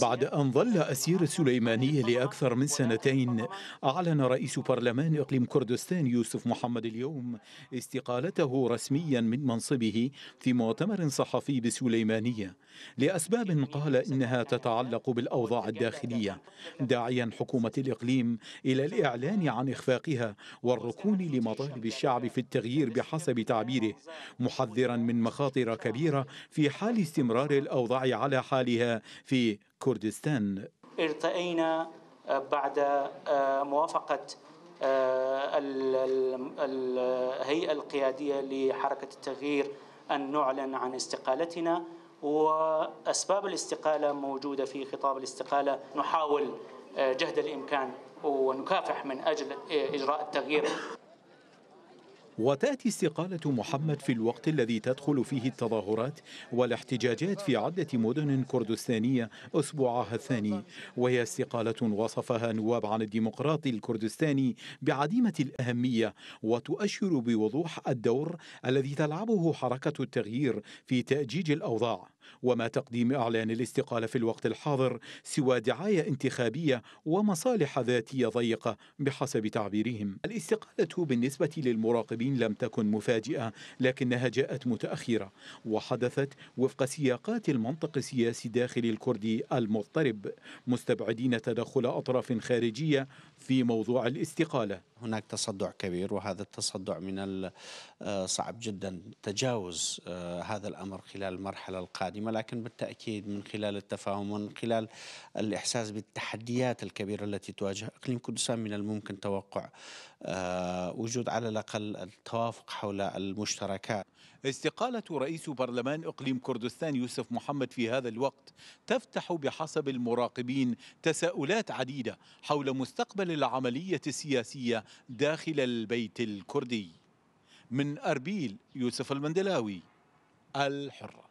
بعد أن ظل أسير سليماني لأكثر من سنتين أعلن رئيس برلمان إقليم كردستان يوسف محمد اليوم استقالته رسميا من منصبه في مؤتمر صحفي بسليمانية لأسباب قال إنها تتعلق بالأوضاع الداخلية داعيا حكومة الإقليم إلى الإعلان عن إخفاقها والركون لمطالب الشعب في التغيير بحسب تعبيره محذرا من مخاطر كبيرة في حال استمرار الأوضاع على حالها في كردستان ارتئينا آه، بعد آه، موافقة آه، الهيئة القيادية لحركة التغيير أن نعلن عن استقالتنا واسباب الاستقاله موجوده في خطاب الاستقاله نحاول آه، جهد الامكان ونكافح من اجل آه، اجراء التغيير وتأتي استقالة محمد في الوقت الذي تدخل فيه التظاهرات والاحتجاجات في عدة مدن كردستانية أسبوعها الثاني وهي استقالة وصفها نواب عن الديمقراطي الكردستاني بعديمة الأهمية وتؤشر بوضوح الدور الذي تلعبه حركة التغيير في تأجيج الأوضاع وما تقديم أعلان الاستقالة في الوقت الحاضر سوى دعاية انتخابية ومصالح ذاتية ضيقة بحسب تعبيرهم الاستقالة بالنسبة للمراقبين لم تكن مفاجئة لكنها جاءت متأخرة وحدثت وفق سياقات المنطق السياسي داخل الكردي المضطرب مستبعدين تدخل أطراف خارجية في موضوع الاستقالة هناك تصدع كبير وهذا التصدع من الصعب آه، جدا تجاوز آه، هذا الأمر خلال المرحلة القادمة القادمة لكن بالتأكيد من خلال التفاهم ومن خلال الإحساس بالتحديات الكبيرة التي تواجه إقليم كردستان من الممكن توقع آه، وجود على الأقل التوافق حول المشتركات استقالة رئيس برلمان إقليم كردستان يوسف محمد في هذا الوقت تفتح بحسب المراقبين تساؤلات عديدة حول مستقبل العملية السياسية داخل البيت الكردي من أربيل يوسف المندلاوي الحرة